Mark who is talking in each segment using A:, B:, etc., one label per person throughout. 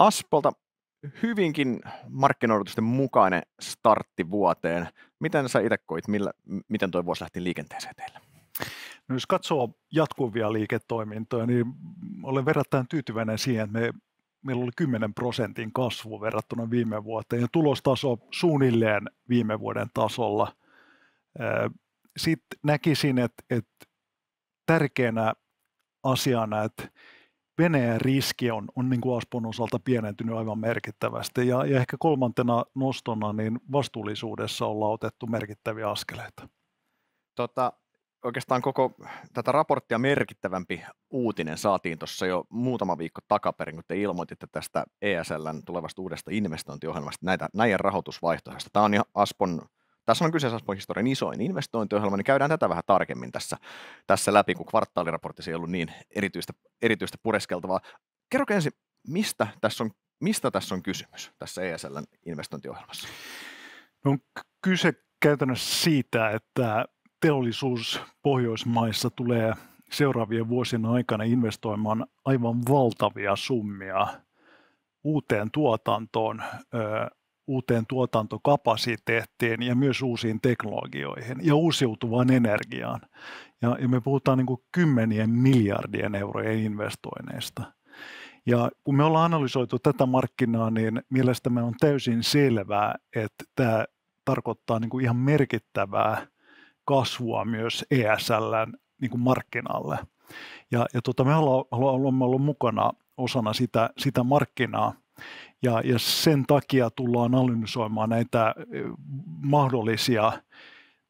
A: Aspolta hyvinkin markkinoidutusten mukainen startti vuoteen. Miten sä itse koit, millä, miten tuo vuosi lähti liikenteeseen teille?
B: No jos katsoo jatkuvia liiketoimintoja, niin olen verrattain tyytyväinen siihen, että me, meillä oli 10 prosentin kasvu verrattuna viime vuoteen ja tulostaso suunnilleen viime vuoden tasolla. Sitten näkisin, että, että tärkeänä asiana, että Venäjän riski on, on niin kuin Aspon osalta pienentynyt aivan merkittävästi ja, ja ehkä kolmantena nostona niin vastuullisuudessa ollaan otettu merkittäviä
A: askeleita. Tota, oikeastaan koko tätä raporttia merkittävämpi uutinen saatiin tuossa jo muutama viikko takaperin, kun te ilmoititte tästä ESLn tulevasta uudesta investointiohjelmasta, näitä, näiden rahoitusvaihtoehdosta. Tämä on ihan Aspon tässä on kyseessä Historian isoin investointiohjelma, niin käydään tätä vähän tarkemmin tässä, tässä läpi, kun kvartaaliraportti ei ollut niin erityistä, erityistä pureskeltavaa. Kerro ensin, mistä tässä on, mistä tässä on kysymys tässä ESLn investointiohjelmassa?
B: No on kyse käytännössä siitä, että teollisuus Pohjoismaissa tulee seuraavien vuosien aikana investoimaan aivan valtavia summia uuteen tuotantoon, uuteen tuotantokapasiteettiin ja myös uusiin teknologioihin ja uusiutuvaan energiaan. Ja, ja me puhutaan niin kuin kymmenien miljardien eurojen investoinneista. Ja kun me ollaan analysoitu tätä markkinaa, niin mielestämme on täysin selvää, että tämä tarkoittaa niin kuin ihan merkittävää kasvua myös ESL-markkinalle. niin kuin Ja, ja tuota, me ollaan, ollaan ollut mukana osana sitä, sitä markkinaa. Ja, ja sen takia tullaan analysoimaan näitä eh, mahdollisia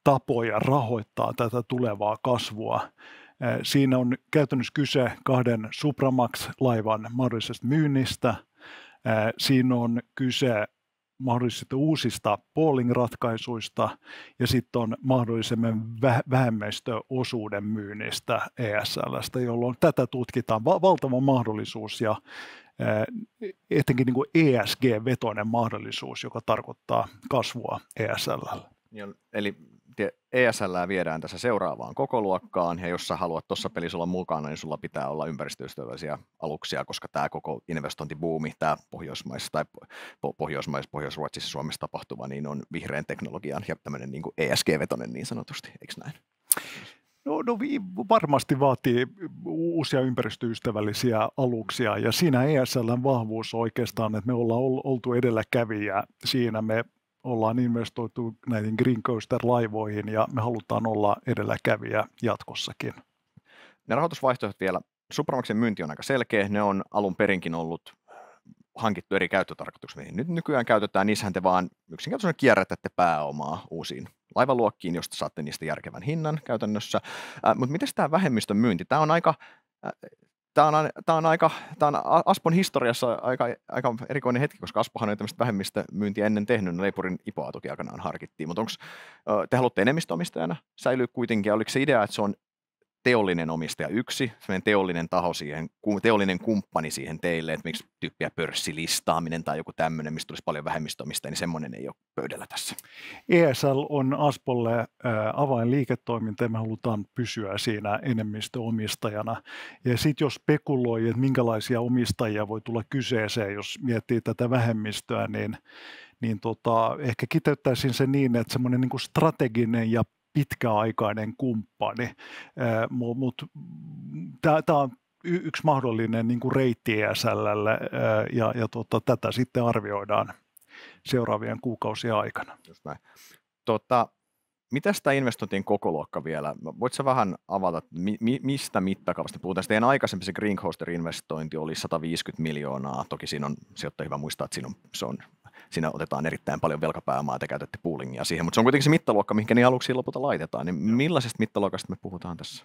B: tapoja rahoittaa tätä tulevaa kasvua. Eh, siinä on käytännössä kyse kahden Supramax-laivan mahdollisesta myynnistä. Eh, siinä on kyse mahdollisista uusista polling-ratkaisuista ja sitten on mahdollisemmin vähemmistöosuuden myynnistä ESLstä, jolloin tätä tutkitaan. valtava mahdollisuus ja etenkin niin kuin ESG-vetoinen mahdollisuus, joka tarkoittaa kasvua ESL.
A: Eli ESL e viedään tässä seuraavaan kokoluokkaan, ja jos sä haluat tuossa pelissä olla mukana, niin sulla pitää olla ympäristöystävällisiä aluksia, koska tämä koko investointibuumi, tämä Pohjoismaissa tai Pohjoismais, Pohjois-Ruotsissa Suomessa tapahtuva, niin on vihreän teknologian ja tämmöinen niin ESG-vetoinen niin sanotusti, eikö näin?
B: No, no varmasti vaatii uusia ympäristöystävällisiä aluksia ja siinä ESLn vahvuus oikeastaan, että me ollaan oltu edelläkävijä siinä. Me ollaan investoitu näihin Green Coaster-laivoihin ja me halutaan olla edelläkävijä jatkossakin.
A: Ne rahoitusvaihtoehdot vielä. Supramaxin myynti on aika selkeä. Ne on alun perinkin ollut hankittu eri käyttötarkoituksiin, mihin nyt nykyään käytetään. Niissähän te vaan yksinkertaisesti kierrätätte pääomaa uusiin laivaluokkiin, josta saatte niistä järkevän hinnan käytännössä. Äh, mutta miten tämä vähemmistön myynti? Tämä on aika, äh, tämä on, tämä on aika, tämä on Aspon historiassa aika, aika erikoinen hetki, koska Aspohan ei tämmöistä vähemmistä myyntiä ennen tehnyt, no Leipurin ipoa toki aikanaan harkittiin, mutta onko, te haluatte enemmistöomistajana säilyy kuitenkin, ja oliko se idea, että se on teollinen omistaja yksi, semmoinen teollinen taho siihen, teollinen kumppani siihen teille, että miksi tyyppiä pörssilistaaminen tai joku tämmöinen, mistä tulisi paljon vähemmistömistä, niin semmoinen ei ole pöydällä tässä.
B: ESL on Aspolle äh, avainliiketoiminta ja me halutaan pysyä siinä enemmistöomistajana. Ja sitten jos spekuloi, että minkälaisia omistajia voi tulla kyseeseen, jos miettii tätä vähemmistöä, niin niin tota, ehkä kiteyttäisin se niin, että semmoinen niin strateginen ja pitkäaikainen kumppani, mutta mm, tämä on yksi mahdollinen niin kuin reitti ESL, ja, ja tota, tätä sitten
A: arvioidaan seuraavien kuukausien aikana. Just näin. Tota, mitä sitä investointien kokoluokka vielä? Voitko vähän avata, mi- mistä mittakaavasta puhutaan? Teidän aikaisempi se coaster investointi oli 150 miljoonaa. Toki siinä on sijoittaja hyvä muistaa, että siinä on, se on siinä otetaan erittäin paljon velkapääomaa, te käytätte poolingia siihen, mutta se on kuitenkin se mittaluokka, mihin niin aluksi lopulta laitetaan, niin millaisesta mittaluokasta me puhutaan tässä?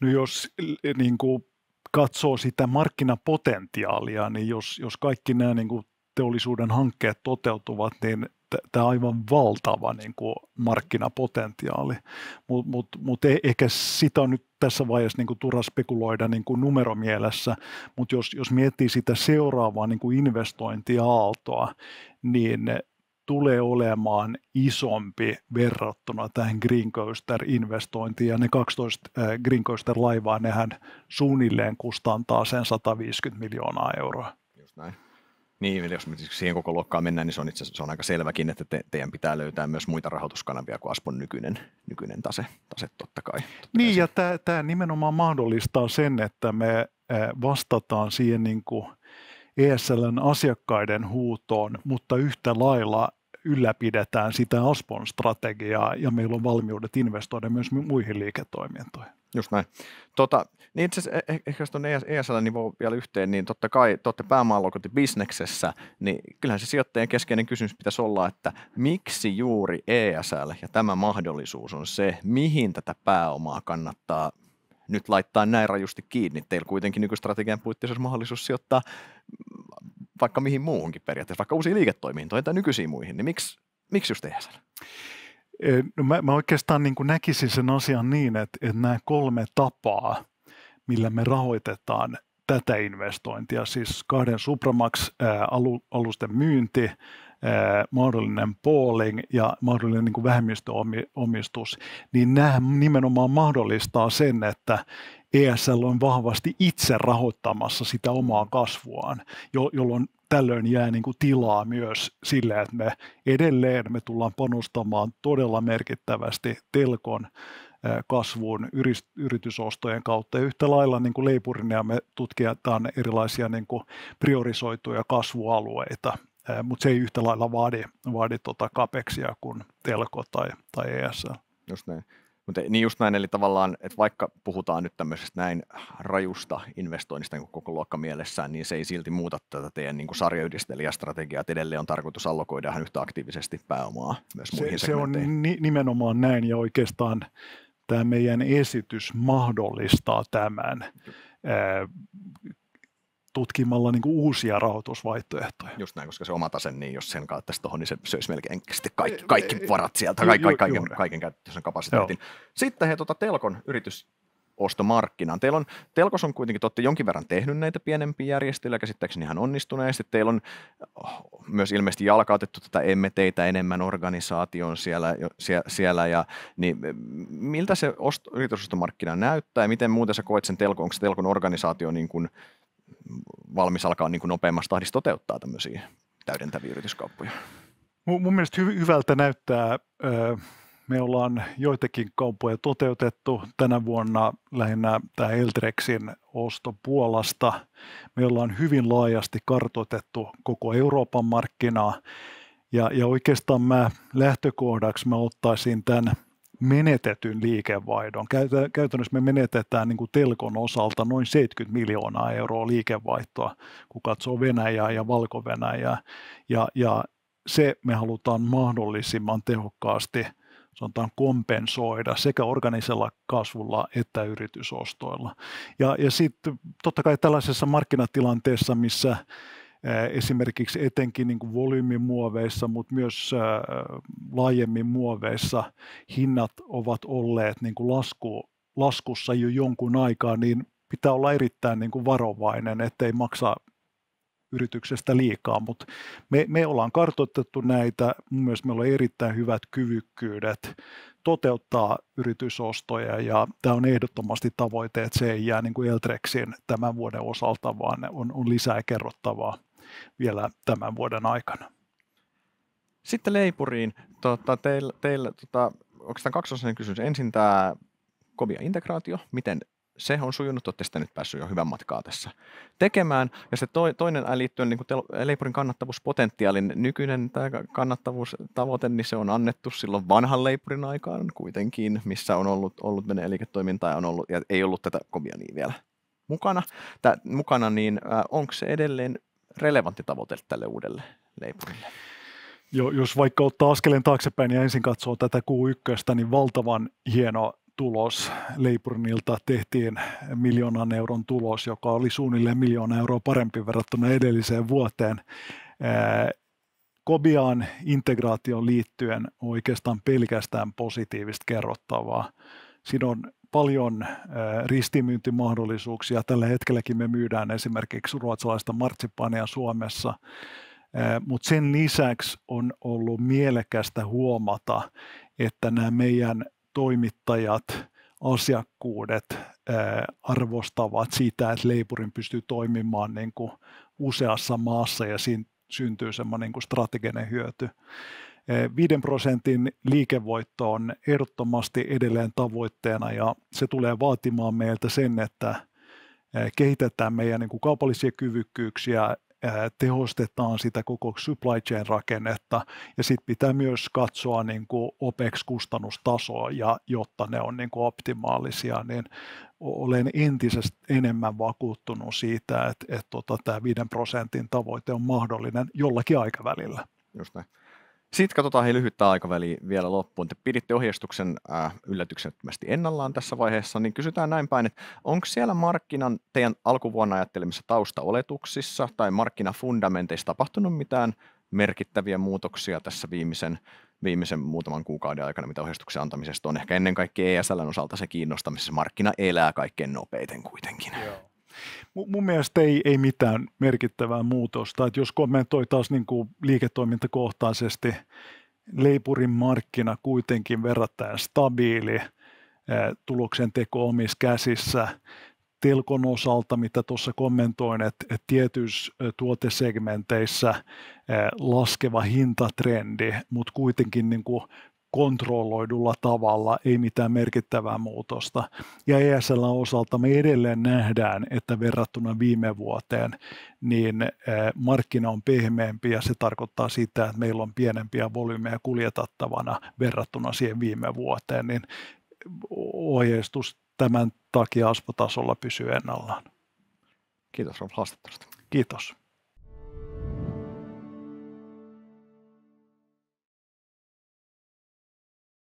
B: No jos eh, niin kuin katsoo sitä markkinapotentiaalia, niin jos, jos kaikki nämä niin kuin teollisuuden hankkeet toteutuvat, niin tämä on aivan valtava niin kuin markkinapotentiaali, mutta mut, mut e-, ehkä sitä on nyt tässä vaiheessa niin kuin turha spekuloida niin kuin numeromielessä, mutta jos, jos miettii sitä seuraavaa niin kuin investointiaaltoa, niin tulee olemaan isompi verrattuna tähän Green Coaster-investointiin, ja ne 12 äh, Green Coaster-laivaa, nehän suunnilleen kustantaa sen 150 miljoonaa euroa.
A: Just näin. Niin, jos me siis siihen koko luokkaan mennään, niin se on itse se on aika selväkin, että te, teidän pitää löytää myös muita rahoituskanavia kuin Aspon nykyinen, nykyinen tase, tase totta kai. Totta
B: niin, ja tämä, tämä nimenomaan mahdollistaa sen, että me vastataan siihen niin kuin ESLn asiakkaiden huutoon, mutta yhtä lailla ylläpidetään sitä Aspon strategiaa ja meillä on valmiudet investoida myös muihin liiketoimintoihin.
A: Just näin. Tota, niin itse asiassa eh, eh, ehkä jos tuonne ESL e nivoo vielä yhteen, niin totta kai te olette bisneksessä, niin kyllähän se sijoittajan keskeinen kysymys pitäisi olla, että miksi juuri ESL ja tämä mahdollisuus on se, mihin tätä pääomaa kannattaa nyt laittaa näin rajusti kiinni. Teillä kuitenkin nykystrategian puitteissa olisi mahdollisuus sijoittaa mm, vaikka mihin muuhunkin periaatteessa, vaikka uusiin liiketoimintoihin tai nykyisiin muihin, niin miksi, miksi just ESL? Eh, no mä,
B: mä oikeastaan niin kuin näkisin sen asian niin, että, että nämä kolme tapaa, millä me rahoitetaan tätä investointia, siis kahden Supramax-alusten myynti, mahdollinen pooling ja mahdollinen niin kuin vähemmistöomistus, niin nämä nimenomaan mahdollistaa sen, että ESL on vahvasti itse rahoittamassa sitä omaa kasvuaan, jolloin tällöin jää niin kuin tilaa myös sille, että me edelleen me tullaan panostamaan todella merkittävästi telkon kasvuun yritysostojen kautta. Ja yhtä lailla niin kuin ja me tutkitaan erilaisia niin kuin priorisoituja kasvualueita, mutta se ei yhtä lailla vaadi, vaadi tuota kapeksia kuin telko tai, tai ESL.
A: Just näin. Mutta niin just näin, eli tavallaan, että vaikka puhutaan nyt tämmöisestä näin rajusta investoinnista niin koko luokka mielessään, niin se ei silti muuta tätä teidän niin sarjayhdistelijästrategiaa, että edelleen on tarkoitus allokoida yhtä aktiivisesti pääomaa myös se, muihin Se on
B: ni- nimenomaan näin, ja oikeastaan tämä meidän esitys mahdollistaa tämän.
A: Ää, tutkimalla niin kuin uusia rahoitusvaihtoehtoja. Just näin, koska se oma tase, niin jos sen kaattaisi tuohon, niin se söisi melkein kaikki, kaikki varat sieltä, ka- ka- kaiken, kaiken käyttöön kapasiteetin. Joo. Sitten he tuota Telkon yritys ostomarkkinaan. Teillä on, Telkos on kuitenkin, totti jonkin verran tehnyt näitä pienempiä järjestelyjä, käsittääkseni ihan onnistuneesti. Teillä on oh, myös ilmeisesti jalkautettu tätä emme teitä enemmän organisaation siellä, siellä, siellä ja, niin, miltä se ost, yritysostomarkkina näyttää ja miten muuten sä koet sen Telkon, onko se Telkon organisaatio niin kuin, valmis alkaa niin kuin nopeammassa tahdissa toteuttaa tämmöisiä täydentäviä yrityskauppoja.
B: Mun, mun mielestä hy- hyvältä näyttää. Me ollaan joitakin kauppoja toteutettu tänä vuonna lähinnä tämä Eltrexin osto Puolasta. Me ollaan hyvin laajasti kartoitettu koko Euroopan markkinaa ja, ja oikeastaan mä lähtökohdaksi mä ottaisin tämän – menetetyn liikevaihdon. Käytännössä me menetetään niin kuin Telkon osalta noin 70 miljoonaa euroa liikevaihtoa, kun katsoo Venäjää ja Valko-Venäjää. Ja, ja se me halutaan mahdollisimman tehokkaasti sanotaan, kompensoida sekä organisella kasvulla että yritysostoilla. Ja, ja sitten totta kai tällaisessa markkinatilanteessa, missä Eh, esimerkiksi etenkin niin kuin volyymimuoveissa, mutta myös eh, laajemmin muoveissa hinnat ovat olleet niin kuin lasku, laskussa jo jonkun aikaa, niin pitää olla erittäin niin kuin varovainen, ettei maksa yrityksestä liikaa, mutta me, me ollaan kartoitettu näitä, mun mielestä meillä on erittäin hyvät kyvykkyydet toteuttaa yritysostoja ja tämä on ehdottomasti tavoite, että se ei jää niin kuin Eltrexin tämän vuoden osalta, vaan on, on lisää kerrottavaa vielä tämän vuoden
A: aikana. Sitten leipuriin. Tota, teillä, teillä, tota, oikeastaan kaksosainen kysymys. Ensin tämä Kobia-integraatio, miten se on sujunut, olette sitä nyt päässyt jo hyvän matkaa tässä tekemään. Ja se to, toinen äh, liittyen niin leipurin kannattavuuspotentiaalin nykyinen tämä kannattavuustavoite, niin se on annettu silloin vanhan leipurin aikaan kuitenkin, missä on ollut, ollut meidän liiketoimintaa ja, on ollut, ja ei ollut tätä kovia niin vielä mukana, tää, mukana niin äh, onko se edelleen relevantti tavoite tälle uudelle leipurille?
B: Jo, jos vaikka ottaa askeleen taaksepäin ja ensin katsoo tätä Q1, niin valtavan hieno tulos. Leipurinilta tehtiin miljoonan euron tulos, joka oli suunnilleen miljoona euroa parempi verrattuna edelliseen vuoteen. Kobiaan integraation liittyen oikeastaan pelkästään positiivista kerrottavaa. Siinä on paljon äh, ristimyyntimahdollisuuksia. Tällä hetkelläkin me myydään esimerkiksi ruotsalaista marzipania Suomessa, äh, mutta sen lisäksi on ollut mielekästä huomata, että nämä meidän toimittajat, asiakkuudet äh, arvostavat sitä, että leipurin pystyy toimimaan niin kuin useassa maassa ja siinä syntyy semmoinen niin strateginen hyöty. 5 prosentin liikevoitto on ehdottomasti edelleen tavoitteena ja se tulee vaatimaan meiltä sen, että kehitetään meidän niin kuin kaupallisia kyvykkyyksiä, tehostetaan sitä koko supply chain rakennetta ja sitten pitää myös katsoa niin kuin OPEX-kustannustasoa, ja, jotta ne on niin kuin optimaalisia, niin olen entisestä enemmän vakuuttunut siitä, että, että tota, tämä 5 prosentin tavoite on mahdollinen jollakin
A: aikavälillä. Just näin. Sitten katsotaan hei lyhyttä aikaväliä vielä loppuun. Te piditte ohjeistuksen äh, yllätyksettömästi ennallaan tässä vaiheessa, niin kysytään näin päin, että onko siellä markkinan teidän alkuvuonna ajattelemissa taustaoletuksissa tai markkinafundamenteissa tapahtunut mitään merkittäviä muutoksia tässä viimeisen, viimeisen muutaman kuukauden aikana, mitä ohjeistuksen antamisesta on. Ehkä ennen kaikkea ESLn osalta se kiinnostamisessa markkina elää kaikkein nopeiten kuitenkin. Joo
B: mun mielestä ei, ei mitään merkittävää muutosta. Et jos kommentoi taas niin kuin liiketoimintakohtaisesti, leipurin markkina kuitenkin verrattain stabiili, eh, tuloksen teko omissa käsissä, Telkon osalta, mitä tuossa kommentoin, että, että tietyissä eh, tuotesegmenteissä eh, laskeva hintatrendi, mutta kuitenkin niin kuin kontrolloidulla tavalla, ei mitään merkittävää muutosta. Ja ESL osalta me edelleen nähdään, että verrattuna viime vuoteen niin eh, markkina on pehmeämpi ja se tarkoittaa sitä, että meillä on pienempiä volyymeja kuljetettavana verrattuna siihen viime vuoteen, niin ohjeistus tämän takia aspotasolla pysyy ennallaan. Kiitos Rob haastattelusta. Kiitos.